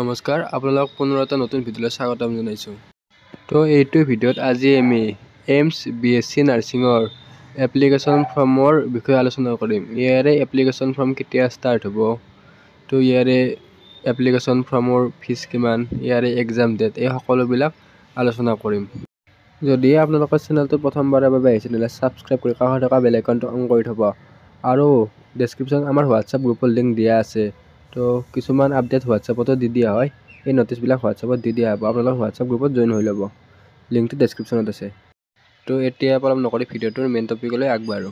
নমস্কাৰ আপোনালোক পুনৰ এটা নতুন ভিডিঅ'লৈ স্বাগতম জনাইছোঁ তো এইটো ভিডিঅ'ত আজি আমি এইমছ বি এছ চি নাৰ্ছিঙৰ এপ্লিকেশ্যন ফৰ্মৰ বিষয়ে আলোচনা কৰিম ইয়াৰে এপ্লিকেশ্যন ফৰ্ম কেতিয়া ষ্টাৰ্ট হ'ব তো ইয়াৰে এপ্লিকেশ্যন ফৰ্মৰ ফিজ কিমান ইয়াৰে এক্সাম ডেট এই সকলোবিলাক আলোচনা কৰিম যদি আপোনালোকৰ চেনেলটো প্ৰথমবাৰৰ বাবে আহিছে তেনেহ'লে ছাবস্ক্ৰাইব কৰি কাষত থকা বেলেগ আইকনটো অন কৰি থ'ব আৰু ডেছক্ৰিপশ্যন আমাৰ হোৱাটছআপ গ্ৰুপৰ লিংক দিয়া আছে তো কিছুমান আপডেট হোৱাটছআপতো দি দিয়া হয় এই ন'টিছবিলাক হোৱাটছআপত দি দিয়া হ'ব আপোনালোক হোৱাটছআপ গ্ৰুপত জইন হৈ ল'ব লিংকটো ডেছক্ৰিপশ্যনত আছে তো এতিয়া অলপ নকৰি ভিডিঅ'টোৰ মেইন টপিকলৈ আগবাঢ়ো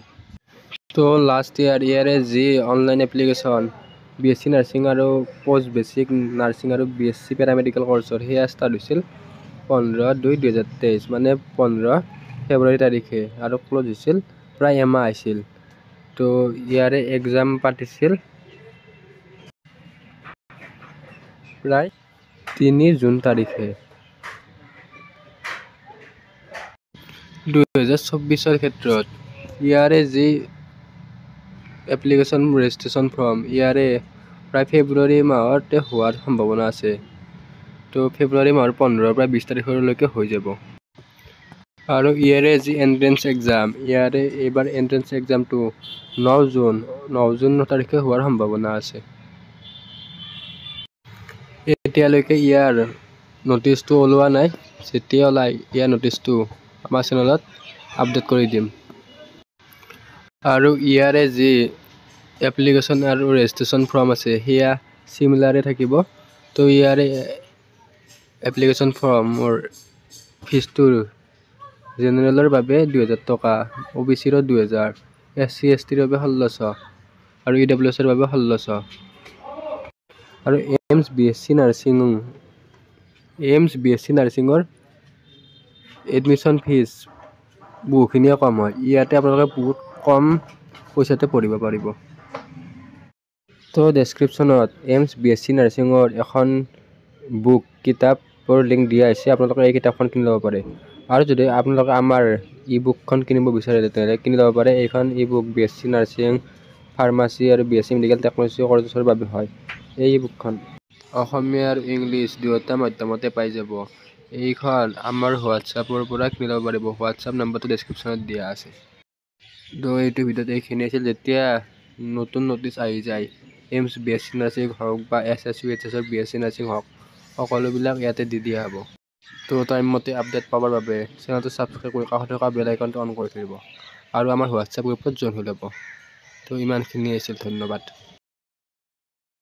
তো লাষ্ট ইয়াৰ ইয়াৰে যি online application B S C nursing আৰু পষ্ট বেচিক নাৰ্ছিং আৰু বি এছ চি পেৰামেডিকেল কৰ্চৰ সেয়া ষ্টাৰ্ট হৈছিল পোন্ধৰ দুই দুহেজাৰ তেইছ মানে পোন্ধৰ ফেব্ৰুৱাৰী তাৰিখে আৰু ক্ল'জ হৈছিল প্ৰায় এমাহ আহিছিল তো ইয়াৰে এক্সাম পাতিছিল প্রায় তিনি জুন তারিখে দুহেজার চব্বিশের ক্ষেত্র ইয়ারে যে এপ্লিকেশন রেজিস্ট্রেশন ফর্ম ইয়ারে প্রায় ফেব্রুয়ারি মাহতে হওয়ার সম্ভাবনা আছে তো ফেব্রুয়ারি মাহর পনেরোর প্রায় বিশ তারিখেরলকে হয়ে যাব আর ইয়ারে যে এন্ট্রেন্স এক্সাম ইয়ারে এবার এন্ট্রেন্স এক্সামটা ন জুন ন জুন ন তারিখে হওয়ার সম্ভাবনা আছে এতিয়ালৈকে ইয়াৰ নটিছটো ওলোৱা নাই যেতিয়া ওলাই ইয়াৰ নটিছটো আমাৰ চেনেলত আপডেট কৰি দিম আৰু ইয়াৰে যি এপ্লিকেশ্যন আৰু ৰেজিষ্ট্ৰেশ্যন ফৰ্ম আছে সেয়া চিমিলাৰে থাকিব তো ইয়াৰে এপ্লিকেশ্যন ফৰ্মৰ ফিজটোৰ জেনেৰেলৰ বাবে দুহেজাৰ টকা অ' বি চিৰ দুহেজাৰ এছ চি এছ টিৰ বাবে ষোল্লশ আৰু ই ডাব্লিউ এছৰ বাবে ষোল্লশ আৰু AIIMS B S C nursing AIIMS B S C নাৰ্ছিঙৰ এডমিশ্যন ফিজ বহুখিনিয়ে কম হয় ইয়াতে আপোনালোকে বহুত কম পইচাতে পঢ়িব পাৰিব তো ডেছক্ৰিপশ্যনত এইমছ বি এছ চি নাৰ্ছিঙৰ এখন বুক কিতাপৰ লিংক দিয়া হৈছে আপোনালোকে এই কিতাপখন কিনি ল'ব পাৰে আৰু যদি আপোনালোকে আমাৰ ই বুকখন কিনিব বিচাৰে তেতিয়াহ'লে কিনি ল'ব পাৰে এইখন e book B S C nursing pharmacy আৰু B S C medical technology কলেজৰ বাবে হয় এই বুকখন অসমীয়া আৰু ইংলিছ দুয়োটা মাধ্যমতে পাই যাব এইখন আমাৰ হোৱাটছআপৰ পৰা কিনিব পাৰিব হোৱাটছআপ নম্বৰটো ডেছক্ৰিপশ্যনত দিয়া আছে তো এইটো ভিডিঅ'ত এইখিনি আছিল যেতিয়া নতুন নটিছ আহি যায় AIIMS B S C nursing হওক বা এছ এছ ইউ এইচ এছৰ বি এছ চি নাৰ্ছিং হওক সকলোবিলাক ইয়াতে দি দিয়া হ'ব তো মতে আপডেট পাবৰ বাবে চেনেলটো ছাবস্ক্ৰাইব কৰি কাষত থকা বেল আইকনটো অন কৰি থাকিব আৰু আমাৰ হোৱাটছআপ গ্ৰুপত জইন হৈ ল'ব তো ইমানখিনি আছিল ধন্যবাদ